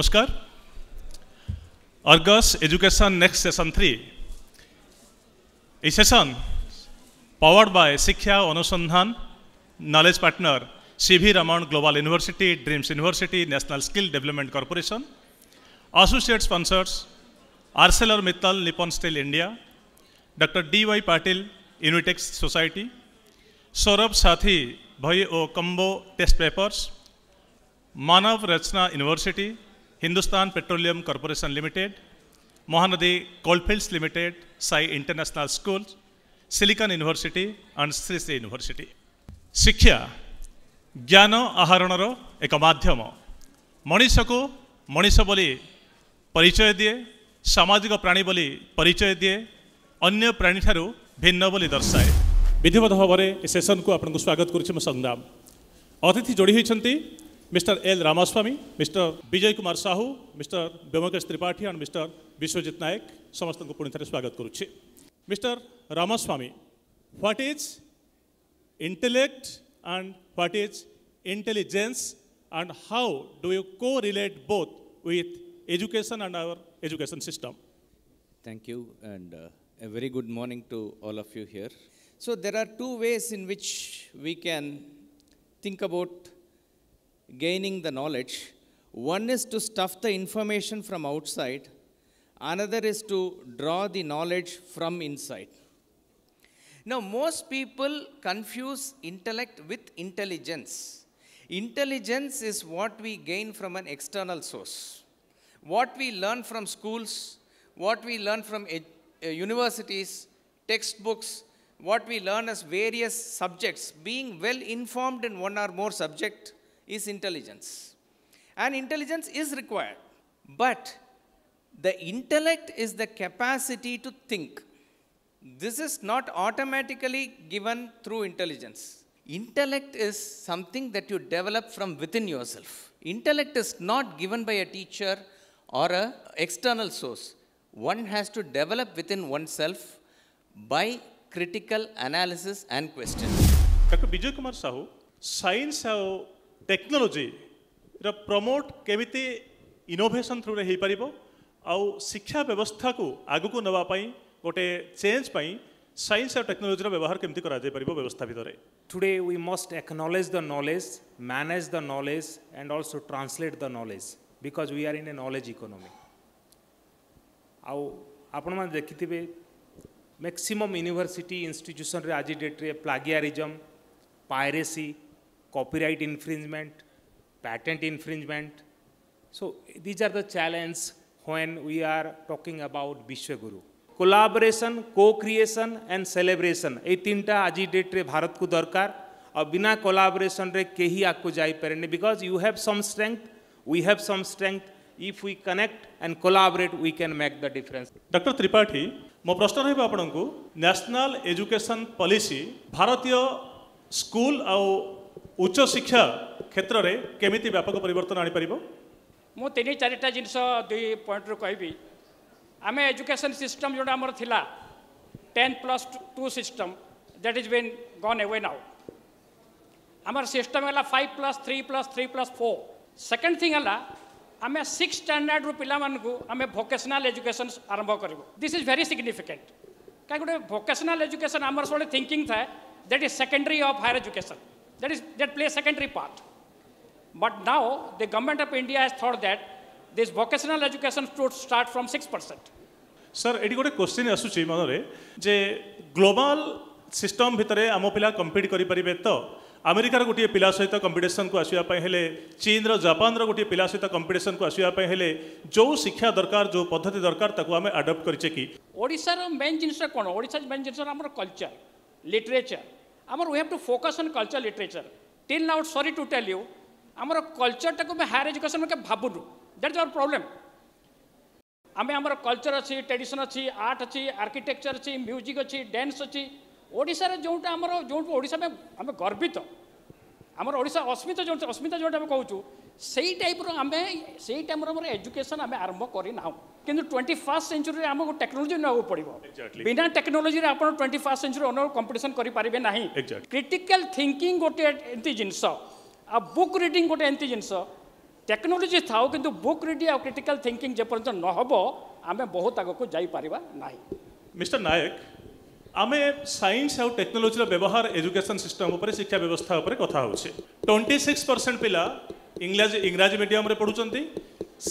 नमस्कार Argus education next session three इस session powered by Shiksha Anusandhan knowledge partner C V Raman global university Dreams university national skill development corporation associate sponsors Arcelor Mittal Nippon steel India doctor D Y Patil Unitex society Saurabh Sathi भई ओ combo test papers Manav Rachna university Hindustan petroleum corporation limited Mahanadi coalfields limited Sai international school Silicon university and Shri Shri university शिक्षा ज्ञान आहरण एक मध्यम मनीष को मनीष बोली परिचय दिए सामाजिक प्राणी बोली परिचय दिए अन्य प्राणी ठार भिन्न बोली दर्शाए विधिवत भाव में सेसन को आपको स्वागत करुच्ची संग्राम अतिथि जोड़ी होती Mr. L. Ramaswamy, Mr. Bijay Kumar Sahu, Mr. Bhimakas Tripathi and Mr. Vishwajit Naik, Samastanku Punitra Swagat Kuruchi. Mr. Ramaswamy, what is intellect and what is intelligence and how do you correlate both with education and our education system? Thank you and uh, a very good morning to all of you here. So there are two ways in which we can think about gaining the knowledge. One is to stuff the information from outside, another is to draw the knowledge from inside. Now, most people confuse intellect with intelligence. Intelligence is what we gain from an external source. What we learn from schools, what we learn from uh, universities, textbooks, what we learn as various subjects, being well informed in one or more subjects is intelligence. And intelligence is required. But the intellect is the capacity to think. This is not automatically given through intelligence. Intellect is something that you develop from within yourself. Intellect is not given by a teacher or an external source. One has to develop within oneself by critical analysis and questions. Dr. Bijay Kumar Sahu, science have ଟେକ୍ନୋଲୋଜିର promote କେମିତି innovation ଥ୍ରୁରେ ହୋଇପାରିବ ଆଉ ଶିକ୍ଷା ବ୍ୟବସ୍ଥାକୁ ଆଗକୁ ନେବା ପାଇଁ ଗୋଟେ ଚେଞ୍ଜ ପାଇଁ ସାଇନ୍ସ ଆଉ ଟେକ୍ନୋଲୋଜିର ବ୍ୟବହାର କେମିତି କରାଯାଇପାରିବ ବ୍ୟବସ୍ଥା ଭିତରେ today we must acknowledge the knowledge manage the knowledge and also translate the knowledge because we are in a knowledge economy ଆଉ ଆପଣମାନେ ଦେଖିଥିବେ ମ୍ୟାକ୍ସିମମ୍ ୟୁନିଭର୍ସିଟି ଇନଷ୍ଟିଚ୍ୟୁସନ୍ରେ ଆଜି ଡେଟ୍ରେ plagiarism piracy copyright infringement, patent infringement. So these are the challenges when we are talking about Vishwaguru. Collaboration co creation and celebration ये तीन टा आज डेट रे भारत को दरकार और बिना कोलाबोरेसन रे के ही आपको जाई पारे because you have some strength we have some strength if we connect and collaborate we can make the difference doctor Tripathi मो प्रश्न रही आपको न्यासनाल एजुकेशन पॉलिसी भारतीय स्कूल आउ ଉଚ୍ଚ ଶିକ୍ଷା କ୍ଷେତ୍ରରେ କେମିତି ବ୍ୟାପକ ପରିବର୍ତ୍ତନ ଆଣିପାରିବ ମୁଁ ତିନି ଚାରିଟା ଜିନିଷ ଦୁଇ ପଏଣ୍ଟରୁ କହିବି ଆମେ ଏଜୁକେସନ୍ ସିଷ୍ଟମ୍ ଯେଉଁଟା ଆମର ଥିଲା ten plus two system that is been gone away now ଆମର ସିଷ୍ଟମ୍ ହେଲା five plus three plus three plus four second thing ହେଲା ଆମେ ସିକ୍ସ ଷ୍ଟାଣ୍ଡାର୍ଡ଼ରୁ ପିଲାମାନଙ୍କୁ ଆମେ ଭୋକେସନାଲ୍ ଏଜୁକେସନ୍ ଆରମ୍ଭ କରିବୁ ଦିସ୍ ଇଜ୍ ଭେରି ସିଗ୍ନିଫିକେଣ୍ଟ କାହିଁକି ଗୋଟେ ଭୋକେସନାଲ୍ ଏଜୁକେସନ୍ ଆମର ସବୁବେଳେ ଥିଙ୍କିଂ ଥାଏ that is secondary of higher education That is that plays secondary part. But now the government of India has thought that this vocational education should start from 6%. Sir, it got a question asuchi manore je global system bhitare amo pila compete kari paribe to ଆମେରିକାର ଗୋଟିଏ ପିଲା ସହିତ କମ୍ପିଟିସନ୍କୁ ଆସିବା ପାଇଁ ହେଲେ ଚୀନର ଜାପାନର ଗୋଟିଏ ପିଲା ସହିତ କମ୍ପିଟିସନ୍କୁ ଆସିବା ପାଇଁ ହେଲେ ଯେଉଁ ଶିକ୍ଷା ଦରକାର ଯେଉଁ ପଦ୍ଧତି ଦରକାର ତାକୁ ଆମେ ଆଡପ୍ଟ କରିଛେ କି ଓଡ଼ିଶାର ମେନ୍ ଜିନିଷ କ'ଣ ଓଡ଼ିଶାର ମେନ୍ ଜିନିଷ ଆମର କଲଚର ଲିଟରେଚର আমার we have to focus on culture literature till now sorry to tell you আমার কলচরটাকে আমি হায়ার এজুকেশন কে ভাবুনু দ্যাট ইজ আওয়ার প্রোবলেম আমি আমার কলচর অছি ট্রেডিশন অছি আর্ট অছি আর্কিটেকচর অছি মিউজিক অছি ড্যান্স অছি ওড়িশার যেটা আমার যেটু ওড়িশা আমি গর্বিত আমার ওড়িশা অস্মিত যেটা অস্মিতা যেটা আমি কৌছু সেই টাইপ্র আমি সেই টাইম্র আমার এজুকেশন আমি আরম্ভ করে না কিন্তু টোয়েন্টি ফার্স্ট সেঞ্চুরি আমাকে টেকনোলোজি নেওয়া পড়ব বিনা টেকনোলোজি আপনার টোয়েন্টি ফার্স্ট সেঞ্চুরি অন্য কম্পিটিশন করে পারবে না ক্রিটিকাল থিঙ্কিং গোটে এমতি জিনিস আ বুক রিডিং গোটে এমতি জিনিস টেকনোলোজি থাও কিন্তু বুক রিডিং আর ক্রিটিকাল থিঙ্কিং যেপর্যন্ত নহব আমি বহুত আগুক যাইপারিবা না মিস্টার নায়ক ଆମେ ସାଇନ୍ସ ଆଉ ଟେକ୍ନୋଲୋଜିର ବ୍ୟବହାର ଏଜୁକେସନ୍ ସିଷ୍ଟମ୍ ଉପରେ ଶିକ୍ଷା ବ୍ୟବସ୍ଥା ଉପରେ କଥା ହେଉଛେ ଟ୍ୱେଣ୍ଟି ସିକ୍ସ ପରସେଣ୍ଟ ପିଲା ইংরাজি ইংরাজি মিডিয়ামে পড়ুচ্ছেন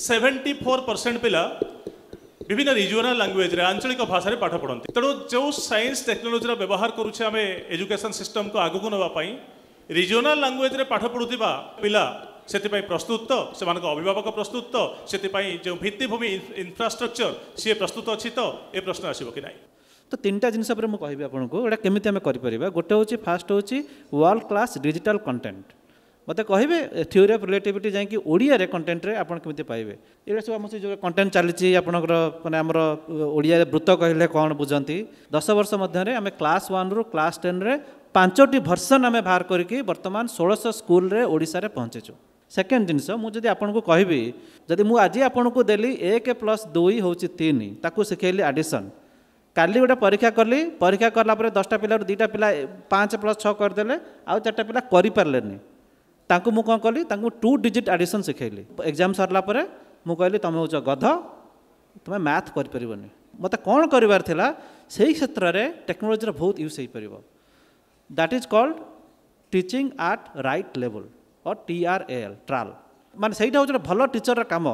সেভেন্টি ফোর পরসেন্ট পিলা বিভিন্ন রিজিওনাল ল্যাঙ্গুয়েজে আঞ্চলিক ভাষায় পাঠ পড়তে তেমন যে সাইন্স টেকনোলোজির ব্যবহার করুছে আমি এজুকেশন সিস্টম কু আগুক নেওয়া রিজিওনাল ল্যাঙ্গুয়েজে পাঠ পড়ুবা পিলা ସେଥିପାଇଁ ପ୍ରସ୍ତୁତ ତ ସେମାନଙ୍କ ଅଭିଭାବକ ପ୍ରସ୍ତୁତ ତ ସେଥିପାଇଁ ଯେଉଁ ଭିତ୍ତିଭୂମି ଇନଫ୍ରାଷ୍ଟ୍ରକ୍ଚର ସିଏ ପ୍ରସ୍ତୁତ ଅଛି ତ ଏ ପ୍ରଶ୍ନ ଆସିବ କି ନାହିଁ ତ ତିନିଟା ଜିନିଷ ଉପରେ ମୁଁ କହିବି ଆପଣଙ୍କୁ ଏଇଟା କେମିତି ଆମେ କରିପାରିବା ଗୋଟେ ହେଉଛି ଫାର୍ଷ୍ଟ ହେଉଛି ୱାର୍ଲଡ କ୍ଲାସ୍ ଡିଜିଟାଲ କଣ୍ଟେଣ୍ଟ मते के थियो अफ रिएटिभिट ओडिया रे कन्टेन्ट आमिति पाए एउटा सबै कन्टेन्ट चाहिँ आपणको मेड वृत्त कहिले कम बुझ्ने दस वर्षमा क्लास वानु क्लास टेन पाँच टी भर्सन आम बाहारिक बर्तन षोलश स्कुल ओडाले पहचिचु सकेन्ड जिनिस मिले आज आउनु दे एक प्लस दुई हौ तिन तिखे आडिसन कालिम्पोङ परीक्षा कलि परीक्षा कलापर दसटा पि दुईटा पिया पाँच प्लस छ आउँ चारिटा पिया गरिपारेन ତାଙ୍କୁ ମୁଁ କ'ଣ କଲି ତାଙ୍କୁ ଟୁ ଡିଜିଟ୍ ଆଡ଼ିସନ୍ ଶିଖାଇଲି ଏକ୍ଜାମ୍ ସରିଲା ପରେ ମୁଁ କହିଲି ତୁମେ ହେଉଛ ଗଧ ତୁମେ ମ୍ୟାଥ୍ କରିପାରିବନି ମୋତେ କ'ଣ କରିବାର ଥିଲା ସେହି କ୍ଷେତ୍ରରେ ଟେକ୍ନୋଲୋଜିର ବହୁତ ୟୁଜ୍ ହୋଇପାରିବ that is called teaching at right level or T R A L TaRL ମାନେ ସେଇଟା ହେଉଛି ଗୋଟେ ଭଲ ଟିଚର୍ର କାମ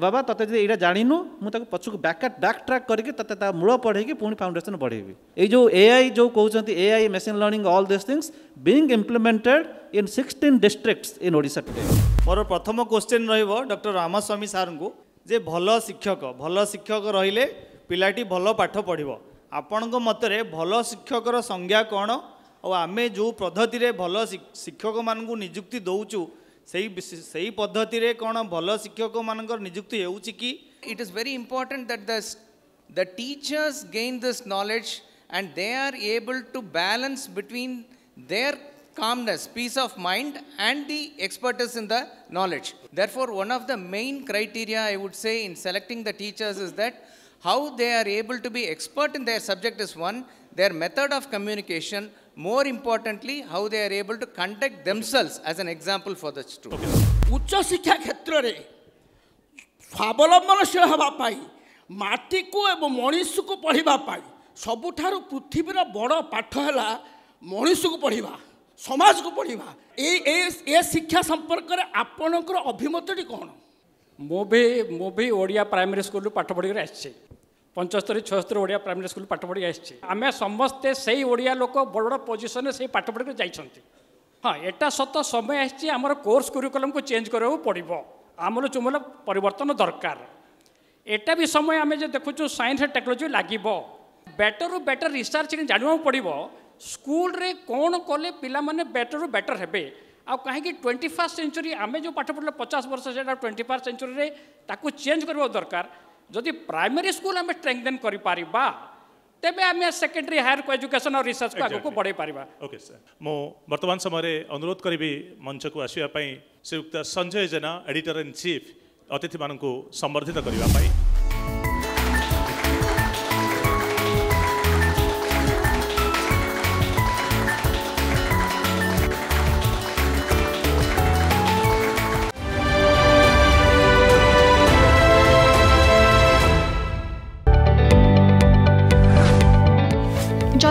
ବାବା ତତେ ଯଦି ଏଇଟା ଜାଣିନୁ ମୁଁ ତାକୁ ପଛକୁ ବ୍ୟାକ ବ୍ୟାକ୍ ଟ୍ରାକ୍ କରିକି ତତେ ତା ମୂଳ ପଢ଼େଇକି ପୁଣି ଫାଉଣ୍ଡେସନ୍ ବଢ଼େଇବି ଏଇ ଯେଉଁ ଏଆଇ ଯେଉଁ କହୁଛନ୍ତି AI machine learning all this things being implemented in sixteen districts in Odisha today ମୋର ପ୍ରଥମ କୋଶ୍ଚିନ୍ ରହିବ ଡକ୍ଟର ରାମସ୍ୱାମୀ ସାର୍ଙ୍କୁ ଯେ ଭଲ ଶିକ୍ଷକ ଭଲ ଶିକ୍ଷକ ରହିଲେ ପିଲାଟି ଭଲ ପାଠ ପଢ଼ିବ ଆପଣଙ୍କ ମତରେ ଭଲ ଶିକ୍ଷକର ସଂଜ୍ଞା କ'ଣ ଆଉ ଆମେ ଯେଉଁ ପଦ୍ଧତିରେ ଭଲ ଶିକ୍ଷକମାନଙ୍କୁ ନିଯୁକ୍ତି ଦେଉଛୁ It is very important that ভাল the teachers gain this knowledge and they are able to balance between their calmness, peace of mind, and the expertise in the knowledge. Therefore, one of the main criteria I would say in selecting the teachers is that how they are able to be expert in their subject is one, their method of communication, more importantly how they are able to conduct themselves as an example for the students uccha shiksha khetra re swabalambanashil haba pai mati ko ebo manish ko padhiba pai sabutharu prithibira bada patha hela manish ko padhiba samaj ko padhiba e e e shiksha samparkare apanankar abhimatati kon mo be mo be odia primary school lu patha padhi kare asche ପଞ୍ଚସ୍ତରୀ ଛଅସ୍ତରୀ Odia primary school ପାଠ ପଢ଼ି ଆସିଛି ଆମେ ସମସ୍ତେ ସେଇ ଓଡ଼ିଆ ଲୋକ ବଡ଼ ବଡ଼ ପୋଜିସନରେ ସେଇ ପାଠ ପଢ଼ିକି ଯାଇଛନ୍ତି ହଁ ଏଟା ସତ ସମୟ ଆସିଛି ଆମର କୋର୍ସ କରିକୁଲମକୁ ଚେଞ୍ଜ କରିବାକୁ ପଡ଼ିବ ଆମଲ ଚୁମଲ ପରିବର୍ତ୍ତନ ଦରକାର ଏଟା ବି ସମୟ ଆମେ ଯେ ଦେଖୁଛୁ ସାଇନ୍ସ ଟେକ୍ନୋଲୋଜି ଲାଗିବ ବେଟରରୁ ବେଟର ରିସର୍ଚ୍ଚ ଜାଣିବାକୁ ପଡ଼ିବ ସ୍କୁଲରେ କ'ଣ କଲେ ପିଲାମାନେ ବେଟରରୁ ବେଟର ହେବେ ଆଉ କାହିଁକି ଟ୍ୱେଣ୍ଟି ଫାର୍ଷ୍ଟ ସେଞ୍ଚୁରୀ ଆମେ ଯେଉଁ ପାଠ ପଢ଼ିଲେ ପଚାଶ ବର୍ଷ ସେଇଟା ଟ୍ୱେଣ୍ଟି ଫାର୍ଷ୍ଟ ସେଞ୍ଚୁରୀରେ ତାକୁ ଚେଞ୍ଜ କରିବା ଦରକାର यदि प्राइमरी स्कुल हामी स्ट्रेंथेन गरि पारिबा तबे हामी सेकेन्डरी हायर को एजुकेशन और रिसर्च को कु बडे पारिबा ओके सर म वर्तमान समय रे अनुरोध करी मञ्च को आसी पई Shri Sanjay Jena editor in chief अतिथि मानन को सम्मर्धित